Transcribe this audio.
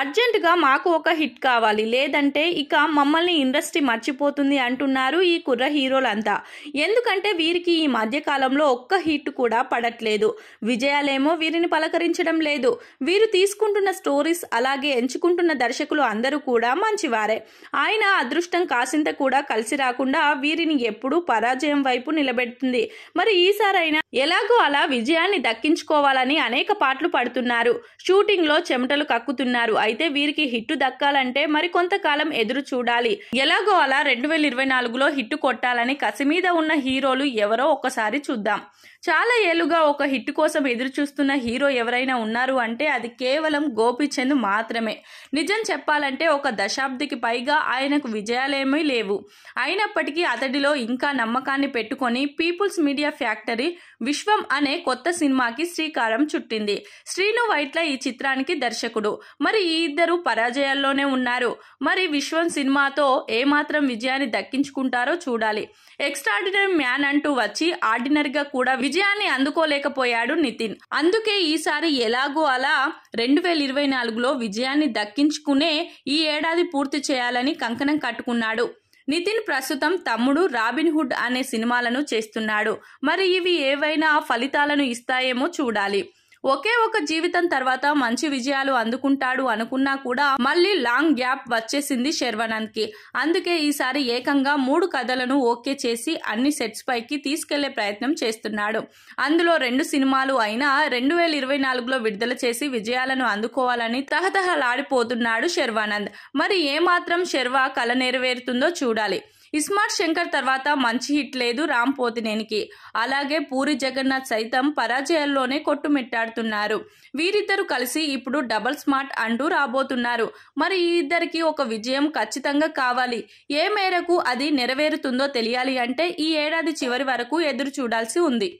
అర్జెంటుగా మాకు ఒక హిట్ కావాలి లేదంటే ఇక మమ్మల్ని ఇండస్ట్రీ మర్చిపోతుంది అంటున్నారు ఈ కుర్ర హీరోలంతా ఎందుకంటే వీరికి ఈ మధ్యకాలంలో ఒక్క హిట్ కూడా పడట్లేదు విజయాలేమో వీరిని పలకరించడం లేదు వీరు తీసుకుంటున్న స్టోరీస్ అలాగే ఎంచుకుంటున్న దర్శకులు అందరూ కూడా మంచివారే ఆయన అదృష్టం కాసింత కూడా కలిసి రాకుండా వీరిని ఎప్పుడూ పరాజయం వైపు నిలబెడుతుంది మరి ఈసారైనా ఎలాగో అలా విజయాన్ని దక్కించుకోవాలని అనేక పాటలు పడుతున్నారు షూటింగ్లో చెమటలు కక్కుతున్నారు అయితే వీరికి హిట్టు దక్కాలంటే మరి కొంతకాలం ఎదురు చూడాలి ఎలాగో అలా రెండు వేల ఇరవై నాలుగులో హిట్టు కొట్టాలని కసి మీద ఉన్న హీరోలు ఎవరో ఒకసారి చూద్దాం చాలా ఏళ్లుగా ఒక హిట్ కోసం ఎదురు చూస్తున్న హీరో ఎవరైనా ఉన్నారు అంటే అది కేవలం గోపీచంద్ మాత్రమే నిజం చెప్పాలంటే ఒక దశాబ్దికి పైగా ఆయనకు విజయాలేమీ లేవు అయినప్పటికీ అతడిలో ఇంకా నమ్మకాన్ని పెట్టుకొని పీపుల్స్ మీడియా ఫ్యాక్టరీ విశ్వం అనే కొత్త సినిమాకి శ్రీకారం చుట్టింది శ్రీను వైట్ల ఈ చిత్రానికి దర్శకుడు మరి ఈ ఈ ఇద్దరు పరాజయాల్లోనే ఉన్నారు మరి విశ్వం సినిమాతో ఏమాత్రం విజయాన్ని దక్కించుకుంటారో చూడాలి ఎక్స్ట్రాడినరీ మ్యాన్ అంటూ వచ్చి ఆర్డినరీగా కూడా విజయాన్ని అందుకోలేకపోయాడు నితిన్ అందుకే ఈసారి ఎలాగో అలా రెండు వేల ఇరవై నాలుగులో విజయాన్ని దక్కించుకునే ఈ ఏడాది పూర్తి చేయాలని కంకణం కట్టుకున్నాడు నితిన్ ప్రస్తుతం తమ్ముడు రాబిన్ హుడ్ అనే సినిమాలను చేస్తున్నాడు మరి ఇవి ఏవైనా ఫలితాలను ఇస్తాయేమో చూడాలి ఒకే ఒక జీవితం తర్వాత మంచి విజయాలు అందుకుంటాడు అనుకున్నా కూడా మళ్ళీ లాంగ్ గ్యాప్ వచ్చేసింది శర్వానంద్ కి అందుకే ఈసారి ఏకంగా మూడు కథలను ఓకే చేసి అన్ని సెట్స్ పైకి తీసుకెళ్లే ప్రయత్నం చేస్తున్నాడు అందులో రెండు సినిమాలు అయినా రెండు వేల ఇరవై నాలుగులో విడుదల చేసి విజయాలను అందుకోవాలని తహతహలాడిపోతున్నాడు శర్వానంద్ మరి ఏమాత్రం శర్వా కల నెరవేరుతుందో చూడాలి ఇస్మార్ట్ శంకర్ తర్వాత మంచి హిట్ లేదు రామ్ పోతినేనికి అలాగే పూరి జగన్నాథ్ సైతం పరాజయాల్లోనే కొట్టుమిట్టాడుతున్నారు వీరిద్దరూ కలిసి ఇప్పుడు డబల్ స్మార్ట్ అంటూ రాబోతున్నారు మరి ఈ ఇద్దరికి ఒక విజయం ఖచ్చితంగా కావాలి ఏ మేరకు అది నెరవేరుతుందో తెలియాలి అంటే ఈ ఏడాది చివరి వరకు ఎదురు చూడాల్సి ఉంది